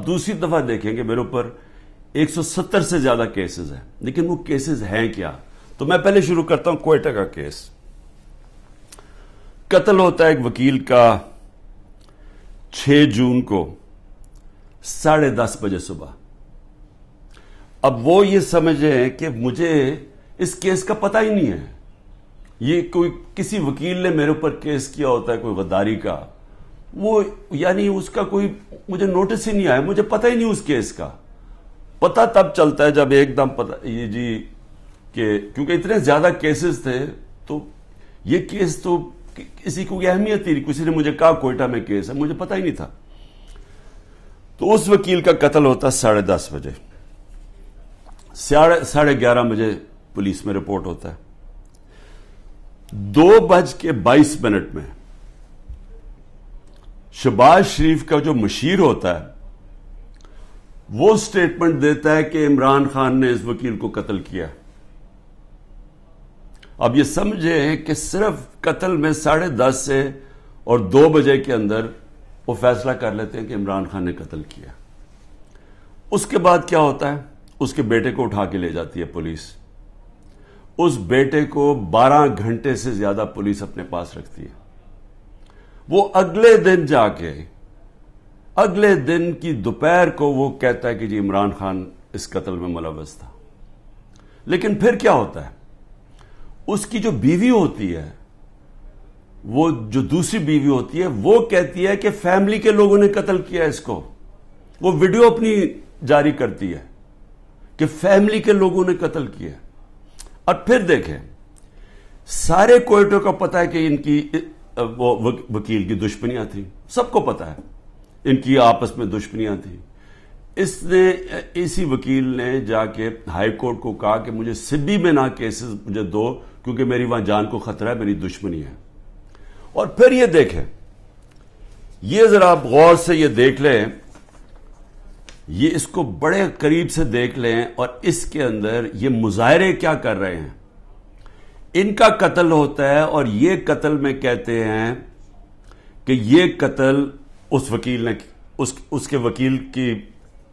दूसरी दफा देखें कि मेरे ऊपर 170 से ज्यादा केसेस हैं लेकिन वो केसेस हैं क्या तो मैं पहले शुरू करता हूं कोयटा का केस कत्ल होता है एक वकील का 6 जून को साढ़े दस बजे सुबह अब वो ये समझे कि मुझे इस केस का पता ही नहीं है ये कोई किसी वकील ने मेरे ऊपर केस किया होता है कोई गद्दारी का वो यानी उसका कोई मुझे नोटिस ही नहीं आया मुझे पता ही नहीं उस केस का पता तब चलता है जब एकदम पता ये जी के क्योंकि इतने ज्यादा केसेस थे तो ये केस तो किसी को अहमियत ही नहीं किसी ने मुझे कहा कोयटा में केस है मुझे पता ही नहीं था तो उस वकील का कत्ल होता साढ़े दस बजे साढ़े साढ़े ग्यारह बजे पुलिस में रिपोर्ट होता है दो बज के बाईस मिनट में शबाज शरीफ का जो मशीर होता है वो स्टेटमेंट देता है कि इमरान खान ने इस वकील को कत्ल किया अब ये समझे कि सिर्फ कत्ल में साढ़े दस से और दो बजे के अंदर वो फैसला कर लेते हैं कि इमरान खान ने कत्ल किया उसके बाद क्या होता है उसके बेटे को उठा के ले जाती है पुलिस उस बेटे को 12 घंटे से ज्यादा पुलिस अपने पास रखती है वो अगले दिन जाके अगले दिन की दोपहर को वो कहता है कि जी इमरान खान इस कत्ल में मुलवस था लेकिन फिर क्या होता है उसकी जो बीवी होती है वो जो दूसरी बीवी होती है वो कहती है कि फैमिली के लोगों ने कत्ल किया इसको वो वीडियो अपनी जारी करती है कि फैमिली के लोगों ने कत्ल किया और फिर देखें सारे कोयटों का पता है कि इनकी वो वकील की दुश्मनियां थी सबको पता है इनकी आपस में दुश्मनियां थी इसने इसी वकील ने जाके हाई कोर्ट को कहा कि मुझे सिबी में ना केसेस मुझे दो क्योंकि मेरी वहां जान को खतरा है मेरी दुश्मनी है और फिर ये देखें ये जरा आप गौर से ये देख लें ये इसको बड़े करीब से देख लें और इसके अंदर ये मुजाहरे क्या कर रहे हैं इनका कत्ल होता है और ये कत्ल में कहते हैं कि ये कत्ल उस वकील ने उस उसके वकील की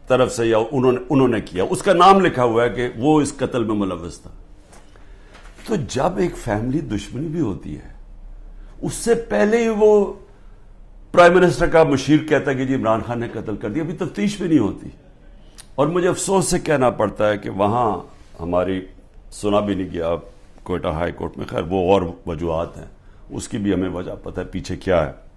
तरफ से या उन्होंने उन्होंने किया उसका नाम लिखा हुआ है कि वो इस कत्ल में मुलवस था तो जब एक फैमिली दुश्मनी भी होती है उससे पहले ही वो प्राइम मिनिस्टर का मशीर कहता है कि जी इमरान खान ने कत्ल कर दिया अभी तफ्तीश भी नहीं होती और मुझे अफसोस से कहना पड़ता है कि वहां हमारी सुना भी नहीं गया कोयटा हाई कोर्ट में खैर वो और वजूहत हैं उसकी भी हमें वजह पता है पीछे क्या है